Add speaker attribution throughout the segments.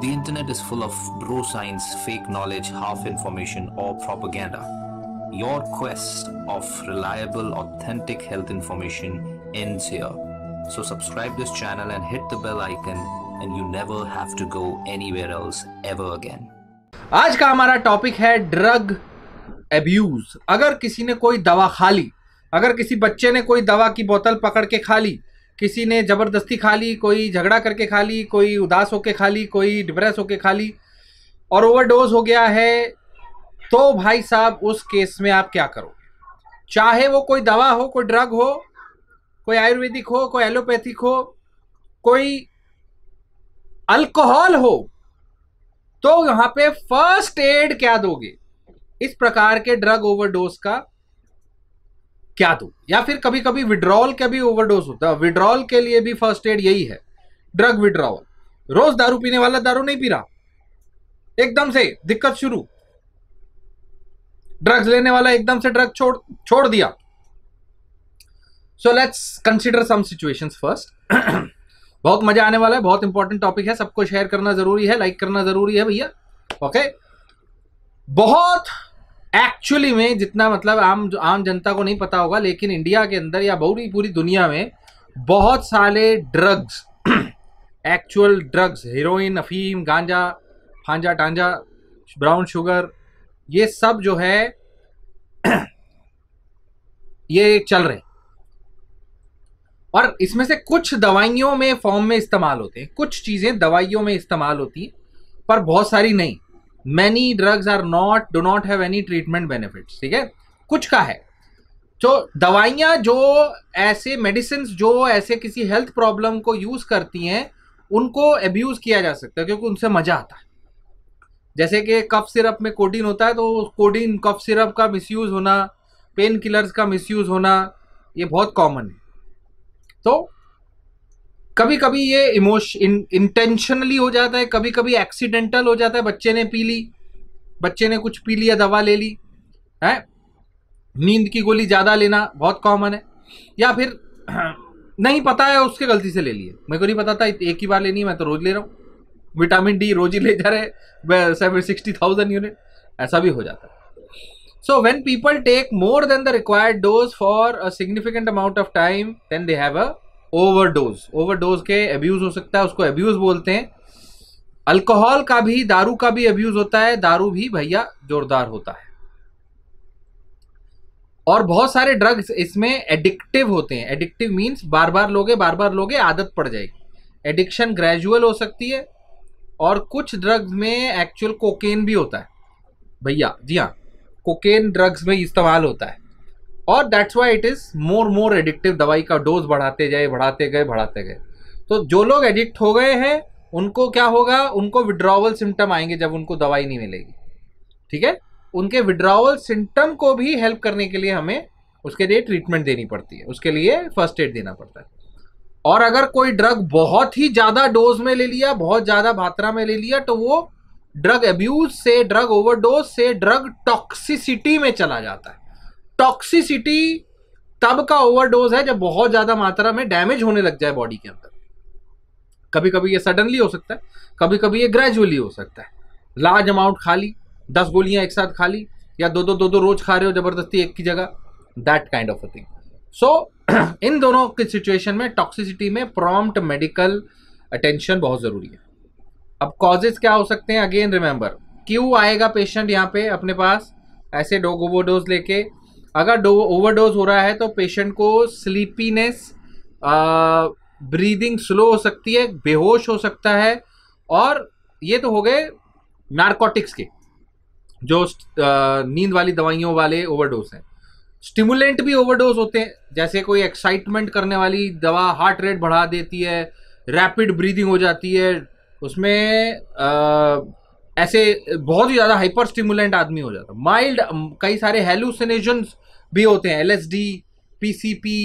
Speaker 1: The internet is full of bro science, fake knowledge, half information, or propaganda. Your quest of reliable, authentic health information ends here. So subscribe this channel and hit the bell icon and you never have to go anywhere else ever again. आज का हमारा topic है drug abuse अगर किसी ने कोई दवा खा ली अगर किसी बच्चे ने कोई दवा की बोतल पकड़ के खा ली किसी ने ज़बरदस्ती खा ली कोई झगड़ा करके खा ली कोई उदास होके खा ली कोई डिप्रेस होके खा ली और ओवरडोज हो गया है तो भाई साहब उस केस में आप क्या करोगे चाहे वो कोई दवा हो कोई ड्रग हो कोई आयुर्वेदिक हो कोई एलोपैथिक हो कोई अल्कोहल हो तो यहां पे फर्स्ट एड क्या दोगे इस प्रकार के ड्रग ओवरडोज का क्या दूं या फिर कभी कभी विड्रॉवल का भी ओवरडोज होता है विड्रॉवल के लिए भी फर्स्ट एड यही है ड्रग विड्रॉवल रोज दारू पीने वाला दारू नहीं पी रहा एकदम से दिक्कत शुरू ड्रग्स लेने वाला एकदम से ड्रग छोड़ छोड़ दिया so let's consider some situation first बहुत मजा आने वाला है बहुत इंपॉर्टेंट टॉपिक है सबको शेयर करना जरूरी है लाइक करना जरूरी है भैया ओके okay? बहुत एक्चुअली में जितना मतलब आम आम जनता को नहीं पता होगा लेकिन इंडिया के अंदर या बहुत पूरी दुनिया में बहुत सारे ड्रग्स एक्चुअल ड्रग्स हीरोइन अफीम गांजा फांजा टांजा ब्राउन शुगर ये सब जो है ये चल रहे और इसमें से कुछ दवाइयों में फॉर्म में इस्तेमाल होते हैं कुछ चीज़ें दवाइयों में इस्तेमाल होती हैं पर बहुत सारी नहीं many drugs are not do not have any treatment benefits ठीक है कुछ का है तो दवाइयाँ जो ऐसे मेडिसिन जो ऐसे किसी हेल्थ प्रॉब्लम को यूज़ करती हैं उनको एब्यूज़ किया जा सकता है क्योंकि उनसे मज़ा आता है जैसे कि कफ सिरप में कोडीन होता है तो कोडीन कफ सिरप का मिसयूज़ होना पेन किलर्स का मिसयूज़ होना ये बहुत कॉमन है तो कभी कभी ये इमोश इंटेंशनली हो जाता है कभी कभी एक्सीडेंटल हो जाता है बच्चे ने पी ली बच्चे ने कुछ पी लिया दवा ले ली है नींद की गोली ज़्यादा लेना बहुत कॉमन है या फिर नहीं पता है उसके गलती से ले लिए मेरे को नहीं पता था एक ही बार लेनी है मैं तो रोज़ ले रहा हूँ विटामिन डी रोज ही ले जा रहे सेवन सिक्सटी थाउजेंड यूनिट ऐसा भी हो जाता है so when people take more than the required dose for a significant amount of time then they have a overdose overdose के अब्यूज हो सकता है उसको अब्यूज बोलते हैं अल्कोहल का भी दारू का भी अब्यूज होता है दारू भी भैया जोरदार होता है और बहुत सारे ड्रग्स इसमें एडिक्टिव होते हैं एडिक्टिव मीन्स बार बार लोगे बार बार लोगे आदत पड़ जाएगी एडिक्शन ग्रेजुअल हो सकती है और कुछ ड्रग्स में एक्चुअल कोकेन भी होता है भैया जी हाँ कोकेन ड्रग्स में इस्तेमाल होता है और that's why it is more more addictive दवाई का डोज बढ़ाते जाए बढ़ाते गए बढ़ाते गए तो जो लोग एडिक्ट हो गए हैं उनको क्या होगा उनको विड्रॉवल सिम्टम आएंगे जब उनको दवाई नहीं मिलेगी ठीक है उनके विड्रॉवल सिम्टम को भी हेल्प करने के लिए हमें उसके लिए ट्रीटमेंट देनी पड़ती है उसके लिए फर्स्ट एड देना पड़ता है और अगर कोई ड्रग बहुत ही ज़्यादा डोज में ले लिया बहुत ज़्यादा मात्रा में ले लिया तो वो ड्रग एब्यूज से ड्रग ओवरडोज से ड्रग टॉक्सिसिटी में चला जाता है टॉक्सिसिटी तब का ओवरडोज है जब बहुत ज्यादा मात्रा में डैमेज होने लग जाए बॉडी के अंदर कभी कभी ये सडनली हो सकता है कभी कभी ये ग्रेजुअली हो सकता है लार्ज अमाउंट खा ली दस गोलियां एक साथ खा ली या दो दो दो दो रोज खा रहे हो जबरदस्ती एक की जगह that kind of a thing so इन दोनों की सिचुएशन में टॉक्सिसिटी में प्रॉम्प्ट मेडिकल अटेंशन बहुत ज़रूरी है अब कॉजेज क्या हो सकते हैं अगेन रिमेंबर क्यों आएगा पेशेंट यहाँ पे अपने पास ऐसे डोग ओवरडोज लेके अगर ओवरडोज हो रहा है तो पेशेंट को स्लीपीनेस ब्रीदिंग स्लो हो सकती है बेहोश हो सकता है और ये तो हो गए नारकोटिक्स के जो नींद वाली दवाइयों वाले ओवरडोज हैं स्टिमुलेंट भी ओवरडोज होते हैं जैसे कोई एक्साइटमेंट करने वाली दवा हार्ट रेट बढ़ा देती है रैपिड ब्रीदिंग हो जाती है उसमें आ, ऐसे बहुत ही ज़्यादा हाइपर स्टिमुलेंट आदमी हो जाता है माइल्ड कई सारे हेलुसिनेशंस भी होते हैं एल पीसीपी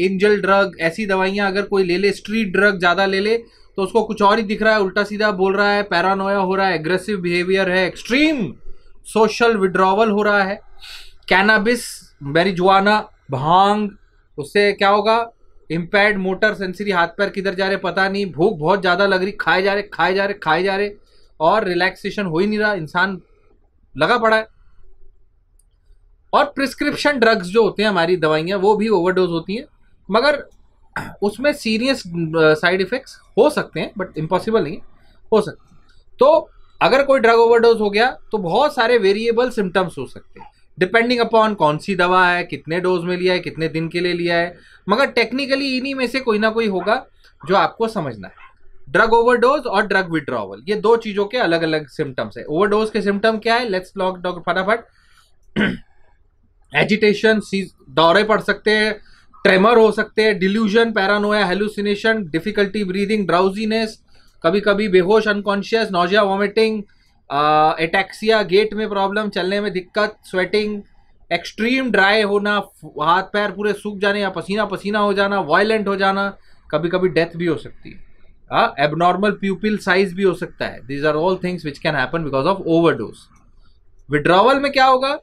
Speaker 1: एंजल ड्रग ऐसी दवाइयाँ अगर कोई ले ले स्ट्रीट ड्रग ज़्यादा ले ले तो उसको कुछ और ही दिख रहा है उल्टा सीधा बोल रहा है पैरानोया हो रहा है एग्रेसिव बिहेवियर है एक्सट्रीम सोशल विड्रॉवल हो रहा है कैनाबिस मैरिजुआना भांग उससे क्या होगा इम्पैड मोटर सेंसरी हाथ पैर किधर जा रहे पता नहीं भूख बहुत ज़्यादा लग रही खाए जा रहे खाए जा रहे खाए जा रहे और रिलैक्सेशन हो ही नहीं रहा इंसान लगा पड़ा है और प्रिस्क्रिप्शन ड्रग्स जो होते हैं हमारी दवाइयाँ वो भी ओवरडोज होती हैं मगर उसमें सीरियस साइड इफ़ेक्ट्स हो सकते हैं बट इम्पॉसिबल नहीं हो सकते तो अगर कोई ड्रग ओवरडोज हो गया तो बहुत सारे वेरिएबल सिम्टम्स हो सकते हैं डिपेंडिंग अपॉन कौन सी दवा है कितने डोज में लिया है कितने दिन के लिए लिया है मगर टेक्निकली इन्हीं में से कोई ना कोई होगा जो आपको समझना है ड्रग ओवरडोज और ड्रग विड्रॉवल ये दो चीज़ों के अलग अलग सिम्टम्स है ओवरडोज के सिम्टम क्या है लेट्स लॉक डॉक्टर फटाफट एजिटेशन दौरे पड़ सकते हैं ट्रेमर हो सकते हैं delusion paranoia hallucination difficulty breathing drowsiness कभी कभी बेहोश unconscious nausea vomiting ataxia gait में प्रॉब्लम चलने में दिक्कत स्वेटिंग एक्सट्रीम ड्राई होना हाथ पैर पूरे सूख जाने या पसीना पसीना हो जाना वायलेंट हो जाना कभी कभी डेथ भी हो सकती है एबनॉर्मल प्यूपिल साइज भी हो सकता है these are all things which can happen because of overdose withdrawal में क्या होगा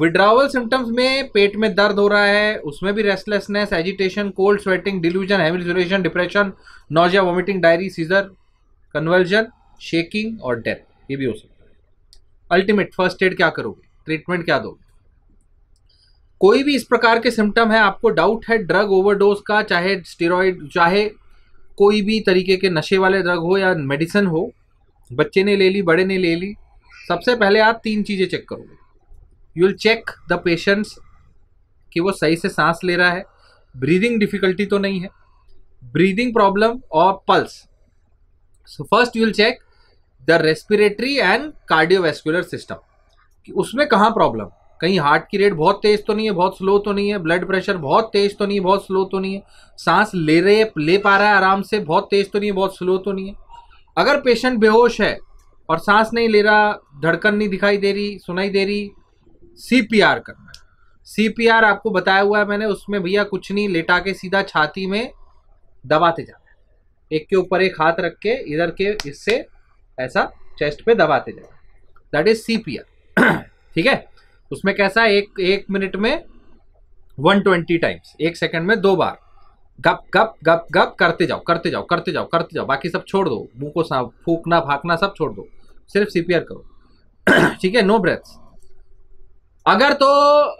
Speaker 1: विड्रावल सिम्टम्स में पेट में दर्द हो रहा है उसमें भी restlessness agitation cold sweating delusion hallucination depression nausea vomiting diarrhoea seizure convulsion shaking और डेथ ये भी हो सकता है अल्टीमेट फर्स्ट एड क्या करोगे ट्रीटमेंट क्या दोगे कोई भी इस प्रकार के सिम्टम है आपको डाउट है ड्रग ओवरडोज का चाहे स्टेरॉयड चाहे कोई भी तरीके के नशे वाले ड्रग हो या मेडिसिन हो बच्चे ने ले ली बड़े ने ले ली सबसे पहले आप तीन चीज़ें चेक करोगे you will check the patients कि वो सही से सांस ले रहा है ब्रीदिंग डिफिकल्टी तो नहीं है ब्रीदिंग प्रॉब्लम और pulse so first you will check the respiratory and cardiovascular system कि उसमें कहाँ प्रॉब्लम कहीं हार्ट की रेट बहुत तेज़ तो नहीं है बहुत स्लो तो नहीं है ब्लड प्रेशर बहुत तेज़ तो नहीं है बहुत स्लो तो नहीं है सांस ले रहे ले पा रहा है आराम से बहुत तेज़ तो नहीं है बहुत स्लो तो नहीं है अगर पेशेंट बेहोश है और सांस नहीं ले रहा धड़कन नहीं दिखाई दे रही सुनाई दे रही सीपीआर करना सीपीआर आपको बताया हुआ है मैंने उसमें भैया कुछ नहीं लेटा के सीधा छाती में दबाते जाना है एक के ऊपर एक हाथ रख के इधर के इससे ऐसा चेस्ट पे दबाते जाना दैट इज सीपीआर ठीक है उसमें कैसा है एक एक मिनट में वन ट्वेंटी टाइम्स एक सेकंड में दो बार गप गप गप गप करते जाओ करते जाओ करते जाओ करते जाओ बाकी सब छोड़ दो मुंह को फूकना भागना सब छोड़ दो सिर्फ सीपीआर करो ठीक है नो ब्रेथ्स अगर तो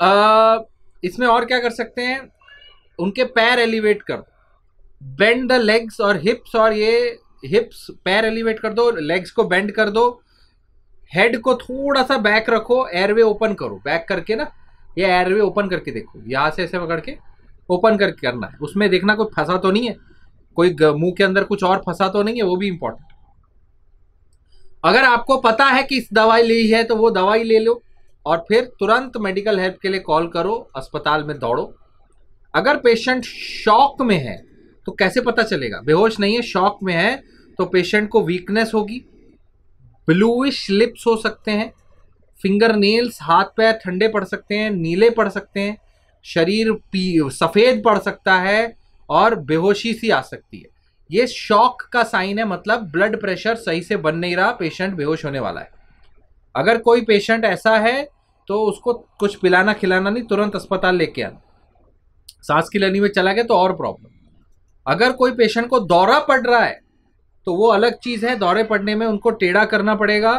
Speaker 1: आ, इसमें और क्या कर सकते हैं उनके पैर एलिवेट कर दो बेंड द लेग्स और हिप्स और ये हिप्स पैर एलिवेट कर दो लेग्स को बेंड कर दो हेड को थोड़ा सा बैक रखो एयरवे ओपन करो बैक करके ना ये एयरवे ओपन करके देखो यहाँ से ऐसे पकड़ के ओपन करके करना है उसमें देखना कोई फंसा तो नहीं है कोई मुंह के अंदर कुछ और फंसा तो नहीं है वो भी इंपॉर्टेंट अगर आपको पता है कि इस दवाई ली है तो वो दवाई ले लो और फिर तुरंत मेडिकल हेल्प के लिए कॉल करो अस्पताल में दौड़ो अगर पेशेंट शॉक में है तो कैसे पता चलेगा बेहोश नहीं है शॉक में है तो पेशेंट को वीकनेस होगी ब्लूइश लिप्स हो सकते हैं फिंगर नेल्स हाथ पैर ठंडे पड़ सकते हैं नीले पड़ सकते हैं शरीर पी सफ़ेद पड़ सकता है और बेहोशी सी आ सकती है ये शॉक का साइन है मतलब ब्लड प्रेशर सही से बन नहीं रहा पेशेंट बेहोश होने वाला है अगर कोई पेशेंट ऐसा है तो उसको कुछ पिलाना खिलाना नहीं तुरंत अस्पताल लेके आना सांस की लनी में चला गया तो और प्रॉब्लम अगर कोई पेशेंट को दौरा पड़ रहा है तो वो अलग चीज़ है दौरे पड़ने में उनको टेढ़ा करना पड़ेगा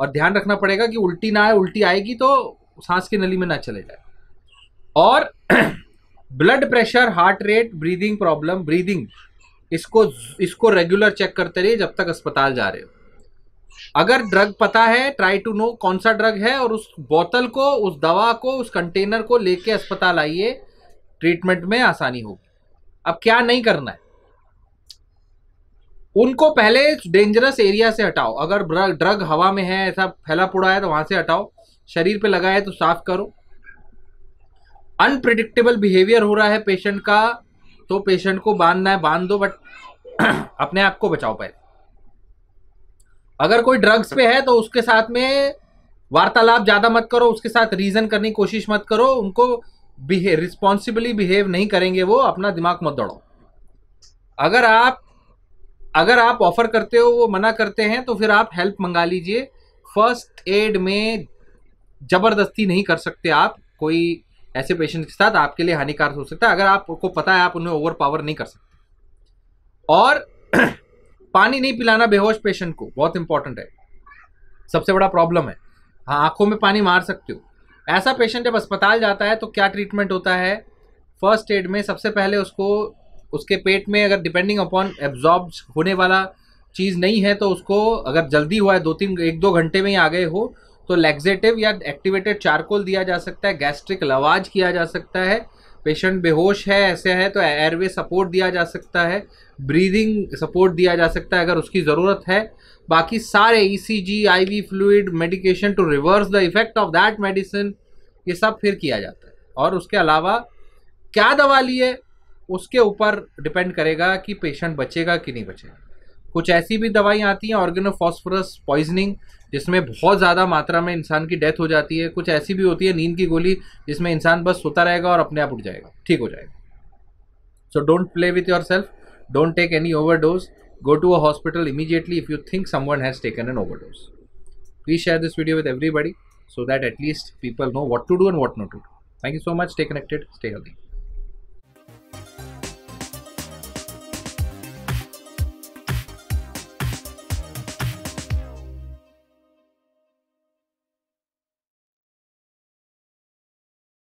Speaker 1: और ध्यान रखना पड़ेगा कि उल्टी ना आए उल्टी आएगी तो सांस की नली में ना चले जाए और blood pressure heart rate breathing problem breathing इसको इसको रेगुलर चेक करते रहिए जब तक अस्पताल जा रहे हो अगर ड्रग पता है ट्राई टू नो कौन सा ड्रग है और उस बोतल को उस दवा को उस कंटेनर को लेके अस्पताल आइए ट्रीटमेंट में आसानी होगी अब क्या नहीं करना है उनको पहले डेंजरस एरिया से हटाओ अगर ड्रग हवा में है ऐसा फैला पुड़ा है तो वहां से हटाओ शरीर पे लगा है तो साफ करो अनप्रिडिक्टेबल बिहेवियर हो रहा है पेशेंट का तो पेशेंट को बांधना है बांध दो बट अपने आप को बचाओ पहले अगर कोई ड्रग्स पे है तो उसके साथ में वार्तालाप ज़्यादा मत करो उसके साथ रीज़न करने की कोशिश मत करो उनको बिहेव रिस्पॉन्सिबली बिहेव नहीं करेंगे वो अपना दिमाग मत दौड़ो अगर आप अगर आप ऑफर करते हो वो मना करते हैं तो फिर आप हेल्प मंगा लीजिए फर्स्ट एड में ज़बरदस्ती नहीं कर सकते आप कोई ऐसे पेशेंट के साथ आपके लिए हानिकारक हो सकता है अगर आपको पता है आप उन्हें ओवर पावर नहीं कर सकते और पानी नहीं पिलाना बेहोश पेशेंट को बहुत इंपॉर्टेंट है सबसे बड़ा प्रॉब्लम है हाँ आंखों में पानी मार सकते हो ऐसा पेशेंट जब अस्पताल जाता है तो क्या ट्रीटमेंट होता है फर्स्ट एड में सबसे पहले उसको उसके पेट में अगर डिपेंडिंग अपॉन एब्जॉर्ब होने वाला चीज़ नहीं है तो उसको अगर जल्दी हुआ है दो तीन एक दो घंटे में ही आ गए हो तो लैक्जेटिव या एक्टिवेटेड चारकोल दिया जा सकता है गैस्ट्रिक लवाज किया जा सकता है पेशेंट बेहोश है ऐसे है तो एयरवे सपोर्ट दिया जा सकता है ब्रीदिंग सपोर्ट दिया जा सकता है अगर उसकी ज़रूरत है बाकी सारे E C G I V fluid medication to reverse the effect of that medicine ये सब फिर किया जाता है और उसके अलावा क्या दवा लिए उसके ऊपर डिपेंड करेगा कि पेशेंट बचेगा कि नहीं बचेगा कुछ ऐसी भी दवाई आती हैं ऑर्गेनोफॉस्फोरस पॉइजनिंग जिसमें बहुत ज़्यादा मात्रा में इंसान की डेथ हो जाती है कुछ ऐसी भी होती है नींद की गोली जिसमें इंसान बस सोता रहेगा और अपने आप उठ जाएगा ठीक हो जाएगा so don't play with yourself don't take any overdose go to a hospital immediately if you think someone has taken an overdose please share this video with everybody so that at least people know what to do and what not to do thank you so much stay connected stay healthy